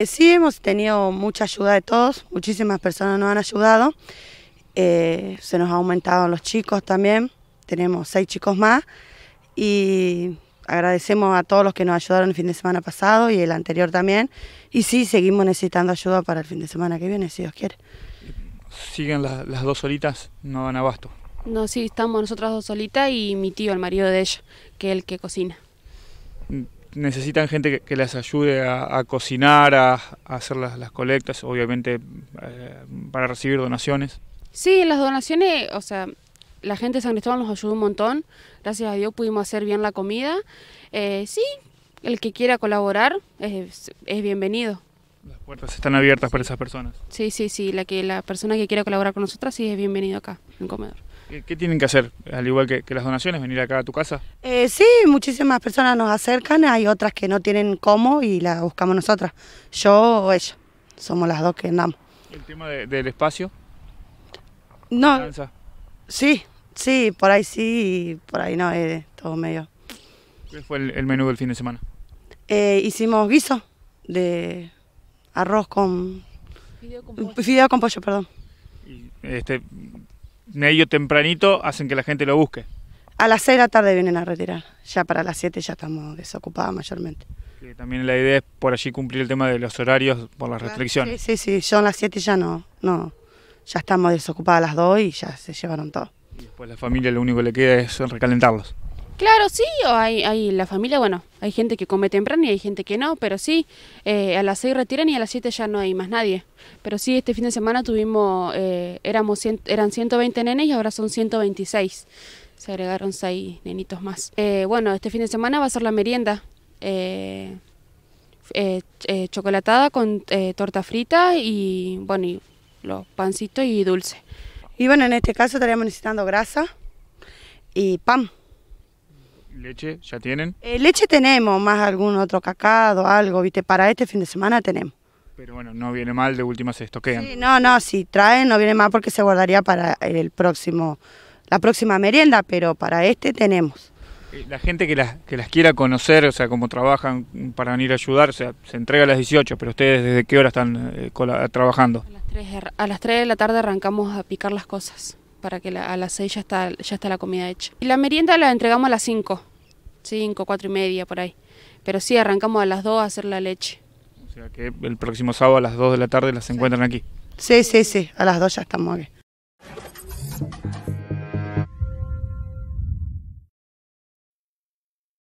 Eh, sí, hemos tenido mucha ayuda de todos, muchísimas personas nos han ayudado, eh, se nos ha aumentado los chicos también, tenemos seis chicos más y agradecemos a todos los que nos ayudaron el fin de semana pasado y el anterior también y sí, seguimos necesitando ayuda para el fin de semana que viene, si Dios quiere. ¿Siguen las, dos solitas? ¿No dan abasto? No, sí, estamos nosotras dos solitas y mi tío, el marido de ella, que es el que cocina. Mm, necesitan gente que, les ayude a, cocinar, a, hacer las, colectas, obviamente eh, para recibir donaciones. Sí, las donaciones, o sea, la gente de San Cristóbal nos ayudó un montón. Gracias a Dios pudimos hacer bien la comida. Eh, sí, el que quiera colaborar es, bienvenido. Las puertas están abiertas para esas personas. Sí, sí, sí. La, que, la persona que quiera colaborar con nosotras sí es bienvenido acá, en Comedor. ¿Qué, tienen que hacer? Al igual que, las donaciones, venir acá a tu casa. Eh, sí, muchísimas personas nos acercan, hay otras que no tienen cómo y las buscamos nosotras, yo o ella. Somos las dos que andamos. ¿El tema del espacio? No. Sí, sí, por ahí sí y por ahí no, eh, todo medio. ¿Qué fue el, menú del fin de semana? Eh, hicimos guiso de arroz con... Fideo con pollo. Fideo con pollo, perdón. Y este, medio tempranito hacen que la gente lo busque. A las 6 de la tarde vienen a retirar, ya para las 7 ya estamos desocupados mayormente. también la idea es por allí cumplir el tema de los horarios por las restricciones. Sí, sí, sí, yo a las 7 ya no, no, ya estamos desocupadas a las 2 y ya se llevaron todo. Y después la familia lo único que le queda es recalentarlos. Claro, sí, hay, hay la familia, bueno, hay gente que come temprano y hay gente que no, pero sí, eh, a las 6 retiran y a las 7 ya no hay más nadie. Pero sí, este fin de semana tuvimos, eh, éramos eran 120 nenes y ahora son 126. Se agregaron 6 nenitos más. Eh, bueno, este fin de semana va a ser la merienda. chocolatada con torta frita y, bueno, y los pancitos y dulce. Y bueno, en este caso estaríamos necesitando grasa y pan. ¿Leche ya tienen? Eh, leche tenemos, más algún otro cacado, algo, viste, para este fin de semana tenemos. Pero bueno, no viene mal, de última se estoquean. Sí, no, no, si traen no viene mal porque se guardaría para el próximo, la próxima merienda, pero para este tenemos. Eh, la gente que las, que las quiera conocer, o sea, cómo trabajan para venir a ayudar, o sea, se entrega a las 18, pero ustedes desde qué hora están eh, trabajando? A las, 3, a las 3 de la tarde arrancamos a picar las cosas para que a las 6 ya está, ya está la comida hecha. Y la merienda la entregamos a las 5, 5, 4 y media por ahí. Pero sí, arrancamos a las 2 a hacer la leche. O sea que el próximo sábado a las 2 de la tarde las encuentran aquí. Sí, sí, sí, a las 2 ya estamos aquí.